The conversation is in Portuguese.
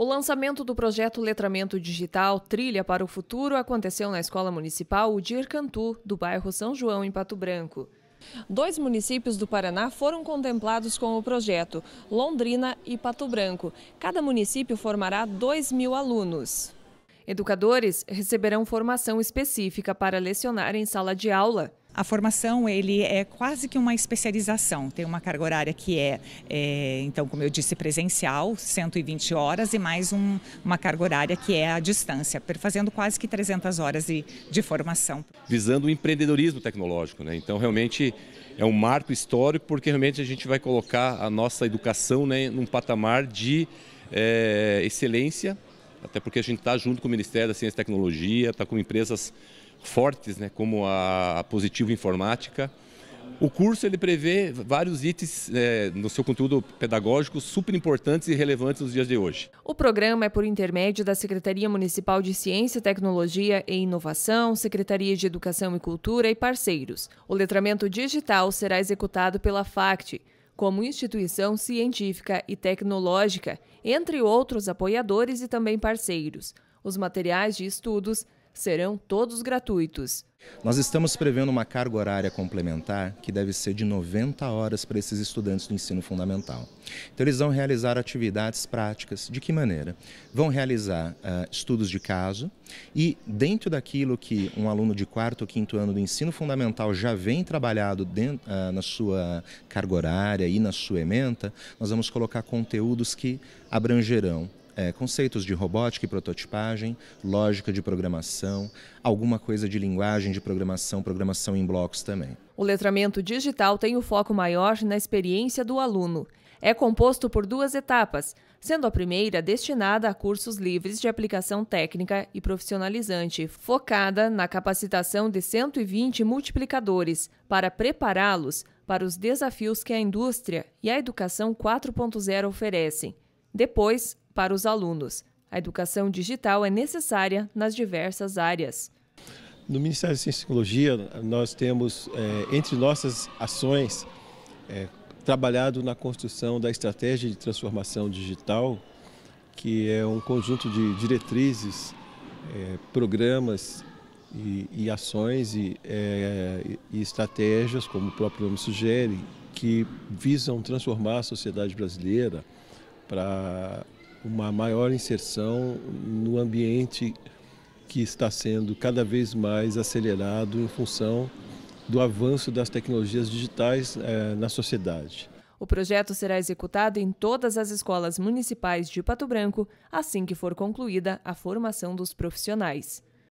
O lançamento do projeto Letramento Digital Trilha para o Futuro aconteceu na Escola Municipal Udir Cantu, do bairro São João, em Pato Branco. Dois municípios do Paraná foram contemplados com o projeto, Londrina e Pato Branco. Cada município formará 2 mil alunos. Educadores receberão formação específica para lecionar em sala de aula. A formação ele é quase que uma especialização. Tem uma carga horária que é, é então, como eu disse, presencial, 120 horas, e mais um, uma carga horária que é à distância, fazendo quase que 300 horas de, de formação. Visando o empreendedorismo tecnológico, né? Então, realmente é um marco histórico, porque realmente a gente vai colocar a nossa educação né, num patamar de é, excelência, até porque a gente está junto com o Ministério da Ciência e Tecnologia, está com empresas fortes, né, como a Positivo Informática. O curso ele prevê vários itens é, no seu conteúdo pedagógico super importantes e relevantes nos dias de hoje. O programa é por intermédio da Secretaria Municipal de Ciência, Tecnologia e Inovação, Secretaria de Educação e Cultura e parceiros. O letramento digital será executado pela FACT, como instituição científica e tecnológica, entre outros apoiadores e também parceiros. Os materiais de estudos serão todos gratuitos. Nós estamos prevendo uma carga horária complementar que deve ser de 90 horas para esses estudantes do ensino fundamental. Então, eles vão realizar atividades práticas. De que maneira? Vão realizar uh, estudos de caso e, dentro daquilo que um aluno de quarto ou quinto ano do ensino fundamental já vem trabalhado dentro, uh, ah, na sua carga horária e na sua ementa, nós vamos colocar conteúdos que abrangerão é, conceitos de robótica e prototipagem, lógica de programação, alguma coisa de linguagem de programação, programação em blocos também. O letramento digital tem o foco maior na experiência do aluno. É composto por duas etapas, sendo a primeira destinada a cursos livres de aplicação técnica e profissionalizante, focada na capacitação de 120 multiplicadores para prepará-los para os desafios que a indústria e a educação 4.0 oferecem. Depois, para os alunos. A educação digital é necessária nas diversas áreas. No Ministério da Ciência e Tecnologia, nós temos, é, entre nossas ações, é, trabalhado na construção da estratégia de transformação digital, que é um conjunto de diretrizes, é, programas e, e, ações e, é, e, estratégias, como o próprio nome sugere, que visam transformar a sociedade brasileira para uma maior inserção no ambiente que está sendo cada vez mais acelerado em função do avanço das tecnologias digitais eh, na sociedade. O projeto será executado em todas as escolas municipais de Pato Branco assim que for concluída a formação dos profissionais.